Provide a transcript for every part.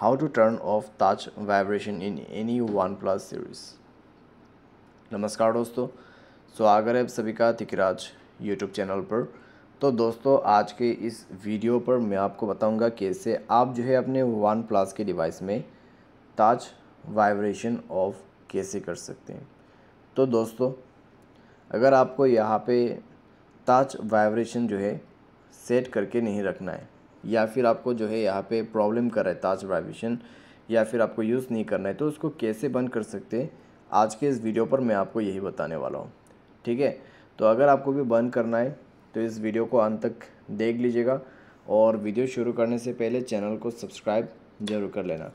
how to turn off touch vibration in any OnePlus series नमस्कार दोस्तों स्वागत है आप सभी का तिकराज यूट्यूब चैनल पर तो दोस्तों आज के इस वीडियो पर मैं आपको बताऊंगा कैसे आप जो है अपने वन प्लस के डिवाइस में टच वाइब्रेशन ऑफ कैसे कर सकते हैं तो दोस्तों अगर आपको यहाँ पे टच वाइब्रेशन जो है सेट करके नहीं रखना है या फिर आपको जो है यहाँ पे प्रॉब्लम कर रहा है ताज वाइब्रेशन या फिर आपको यूज़ नहीं करना है तो उसको कैसे बंद कर सकते हैं आज के इस वीडियो पर मैं आपको यही बताने वाला हूँ ठीक है तो अगर आपको भी बंद करना है तो इस वीडियो को अंत तक देख लीजिएगा और वीडियो शुरू करने से पहले चैनल को सब्सक्राइब जरूर कर लेना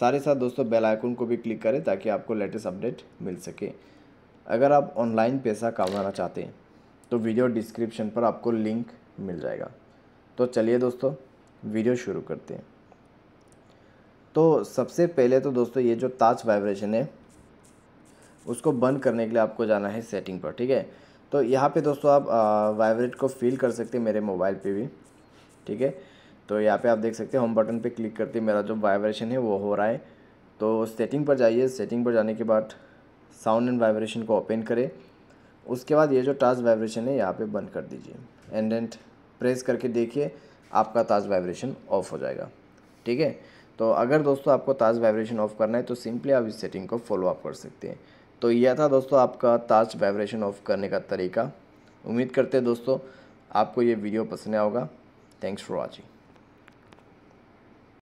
सारे साथ दोस्तों बेल आइकन को भी क्लिक करें ताकि आपको लेटेस्ट अपडेट मिल सके अगर आप ऑनलाइन पैसा कमाना चाहते हैं तो वीडियो डिस्क्रिप्शन पर आपको लिंक मिल जाएगा तो चलिए दोस्तों वीडियो शुरू करते हैं तो सबसे पहले तो दोस्तों ये जो ताज वाइब्रेशन है उसको बंद करने के लिए आपको जाना है सेटिंग पर ठीक है तो यहाँ पे दोस्तों आप वाइब्रेट को फील कर सकते हैं मेरे मोबाइल पे भी ठीक है तो यहाँ पे आप देख सकते हैं होम बटन पे क्लिक करते मेरा जो वाइब्रेशन है वो हो रहा है तो सेटिंग पर जाइए सेटिंग पर जाने के बाद साउंड एंड वाइब्रेशन को ओपन करें उसके बाद ये जो टास्क वाइब्रेशन है यहाँ पे बंद कर दीजिए एंड एंड प्रेस करके देखिए आपका ताज वाइब्रेशन ऑफ हो जाएगा ठीक है तो अगर दोस्तों आपको ताज वाइब्रेशन ऑफ करना है तो सिंपली आप इस सेटिंग को फॉलो अप कर सकते हैं तो यह था दोस्तों आपका ताज वाइब्रेशन ऑफ करने का तरीका उम्मीद करते हैं दोस्तों आपको ये वीडियो पसंद आया होगा थैंक्स फॉर वॉचिंग